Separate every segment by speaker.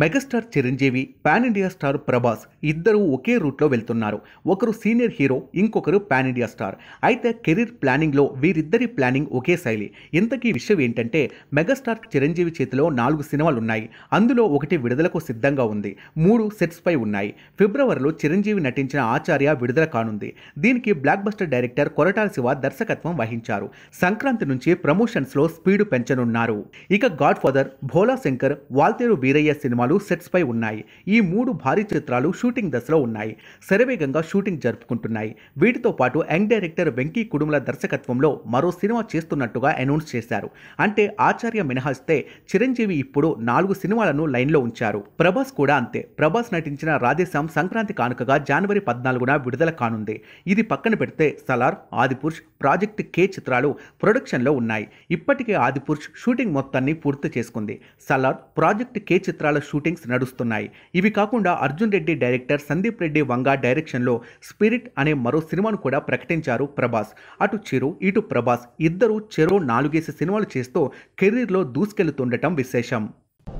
Speaker 1: megastar Chiranjeevi pan India star Prabhas ఇద్దరు ఒకే రూట్లో వెళ్తున్నారు ఒకరు సీనియర్ హీరో ఇంకొకరు పాన్ ఇండియా స్టార్ అయితే కెరీర్ ప్లానింగ్లో వీరిద్దరి ప్లానింగ్ ఒకే శైలి ఇంతకీ విషయం ఏంటంటే మెగాస్టార్ చిరంజీవి చేతిలో నాలుగు సినిమాలు ఉన్నాయి అందులో ఒకటి విడుదలకు సిద్ధంగా ఉంది మూడు సెట్స్పై ఉన్నాయి ఫిబ్రవరిలో చిరంజీవి నటించిన ఆచార్య విడుదల కానుంది దీనికి blockbuster director Koratala Siva దర్శకత్వం వహించారు సంక్రాంతి నుంచి ప్రమోషన్స్లో స్పీడ్ పెంచనున్నారు ఇక Godfather Bhola Shankar Waltair Veerayya cinema సినిమాలు పై ఉన్నాయి ఈ మూడు భారీ చిత్రాలు షూటింగ్ దశలో ఉన్నాయి శరవేగంగా షూటింగ్ జరుపుకుంటున్నాయి వీటితో పాటు యంగ్ డైరెక్టర్ వెంకీ కుడుముల దర్శకత్వంలో మరో సినిమా చేస్తున్నట్టుగా అనౌన్స్ చేశారు అంటే ఆచార్య మినహాస్తే చిరంజీవి ఇప్పుడు నాలుగు సినిమాలను లైన్లో ఉంచారు ప్రభాస్ కూడా అంతే ప్రభాస్ నటించిన రాధేశ్యామ్ సంక్రాంతి కానుకగా జనవరి పద్నాలుగున విడుదల కానుంది ఇది పక్కన పెడితే సలార్ ఆదిపురుష్ ప్రాజెక్ట్ కే చిత్రాలు ప్రొడక్షన్లో ఉన్నాయి ఇప్పటికే ఆదిపురుష్ షూటింగ్ మొత్తాన్ని పూర్తి చేసుకుంది సలార్ ప్రాజెక్ట్ కే చిత్రాల షూటింగ్స్ నడుస్తున్నాయి ఇవి కాకుండా అర్జున్ రెడ్డి డైరెక్టర్ సందీప్ రెడ్డి వంగా డైరెక్షన్లో స్పిరిట్ అనే మరో సినిమాను కూడా ప్రకటించారు ప్రభాస్ అటు చిరు ఇటు ప్రభాస్ ఇద్దరు చెరు నాలుగేసి సినిమాలు చేస్తూ కెరీర్లో దూసుకెళ్తుండటం విశేషం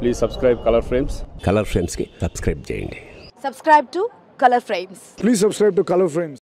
Speaker 1: please subscribe colour frames
Speaker 2: colour ఫ్రేమ్స్కి సబ్స్క్రైబ్ చేయండి subscribe to colour frames please subscribe to colour frames